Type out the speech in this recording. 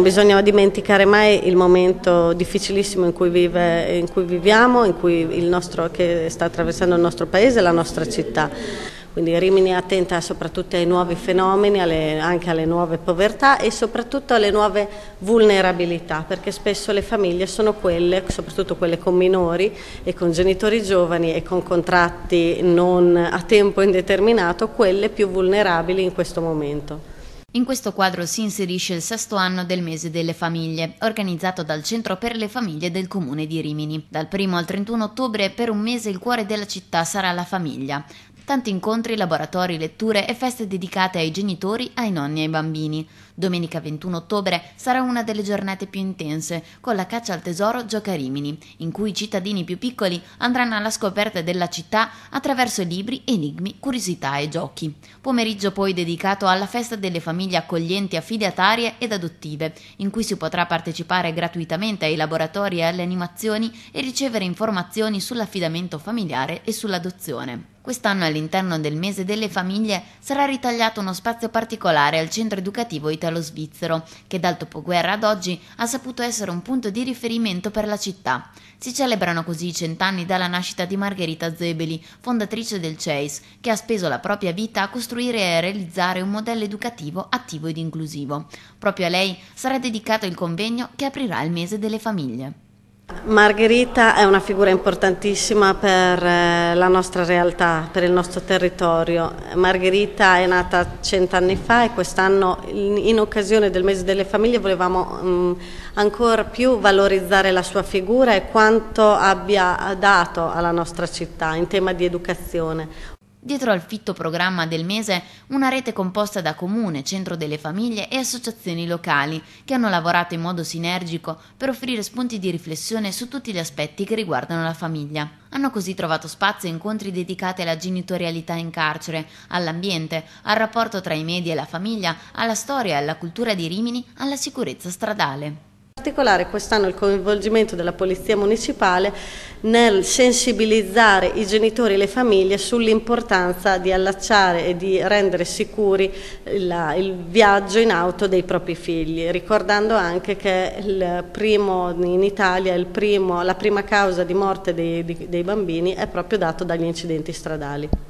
Non bisogna dimenticare mai il momento difficilissimo in cui, vive, in cui viviamo, in cui nostro, che sta attraversando il nostro paese e la nostra città. Quindi Rimini è attenta soprattutto ai nuovi fenomeni, alle, anche alle nuove povertà e soprattutto alle nuove vulnerabilità, perché spesso le famiglie sono quelle, soprattutto quelle con minori e con genitori giovani e con contratti non a tempo indeterminato, quelle più vulnerabili in questo momento. In questo quadro si inserisce il sesto anno del mese delle famiglie, organizzato dal Centro per le Famiglie del Comune di Rimini. Dal 1 al 31 ottobre per un mese il cuore della città sarà la famiglia tanti incontri, laboratori, letture e feste dedicate ai genitori, ai nonni e ai bambini. Domenica 21 ottobre sarà una delle giornate più intense, con la caccia al tesoro Gioca Rimini, in cui i cittadini più piccoli andranno alla scoperta della città attraverso libri, enigmi, curiosità e giochi. Pomeriggio poi dedicato alla festa delle famiglie accoglienti, affidatarie ed adottive, in cui si potrà partecipare gratuitamente ai laboratori e alle animazioni e ricevere informazioni sull'affidamento familiare e sull'adozione. Quest'anno all'interno del mese delle famiglie sarà ritagliato uno spazio particolare al centro educativo italo-svizzero, che dal dopoguerra ad oggi ha saputo essere un punto di riferimento per la città. Si celebrano così i cent'anni dalla nascita di Margherita Zebeli, fondatrice del CEIS, che ha speso la propria vita a costruire e realizzare un modello educativo attivo ed inclusivo. Proprio a lei sarà dedicato il convegno che aprirà il mese delle famiglie. Margherita è una figura importantissima per eh, la nostra realtà, per il nostro territorio. Margherita è nata cent'anni fa e quest'anno in occasione del mese delle famiglie volevamo mm, ancora più valorizzare la sua figura e quanto abbia dato alla nostra città in tema di educazione. Dietro al fitto programma del mese, una rete composta da comune, centro delle famiglie e associazioni locali che hanno lavorato in modo sinergico per offrire spunti di riflessione su tutti gli aspetti che riguardano la famiglia. Hanno così trovato spazio incontri dedicati alla genitorialità in carcere, all'ambiente, al rapporto tra i media e la famiglia, alla storia e alla cultura di Rimini, alla sicurezza stradale. In particolare quest'anno il coinvolgimento della Polizia Municipale nel sensibilizzare i genitori e le famiglie sull'importanza di allacciare e di rendere sicuri la, il viaggio in auto dei propri figli, ricordando anche che primo, in Italia primo, la prima causa di morte dei, dei bambini è proprio data dagli incidenti stradali.